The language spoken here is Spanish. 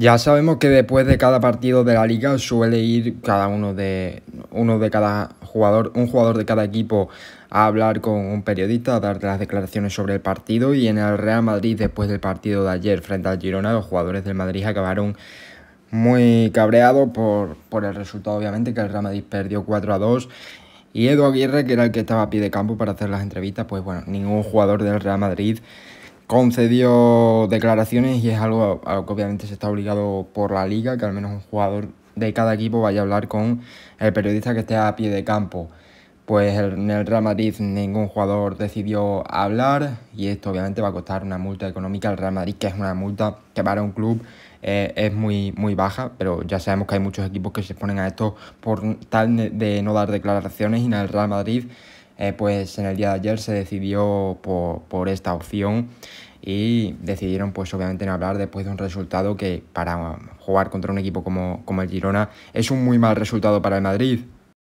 Ya sabemos que después de cada partido de la liga suele ir cada uno de uno de cada jugador, un jugador de cada equipo a hablar con un periodista, a dar las declaraciones sobre el partido y en el Real Madrid después del partido de ayer frente al Girona los jugadores del Madrid acabaron muy cabreados por, por el resultado obviamente que el Real Madrid perdió 4 a 2 y Edu Aguirre que era el que estaba a pie de campo para hacer las entrevistas pues bueno, ningún jugador del Real Madrid concedió declaraciones y es algo a lo que obviamente se está obligado por la liga, que al menos un jugador de cada equipo vaya a hablar con el periodista que esté a pie de campo. Pues en el Real Madrid ningún jugador decidió hablar y esto obviamente va a costar una multa económica al Real Madrid, que es una multa que para un club eh, es muy, muy baja, pero ya sabemos que hay muchos equipos que se ponen a esto por tal de no dar declaraciones y en el Real Madrid eh, pues en el día de ayer se decidió por, esta opción y decidieron pues obviamente no hablar después de un resultado que para jugar contra un equipo como, como el Girona es un muy mal resultado para el Madrid.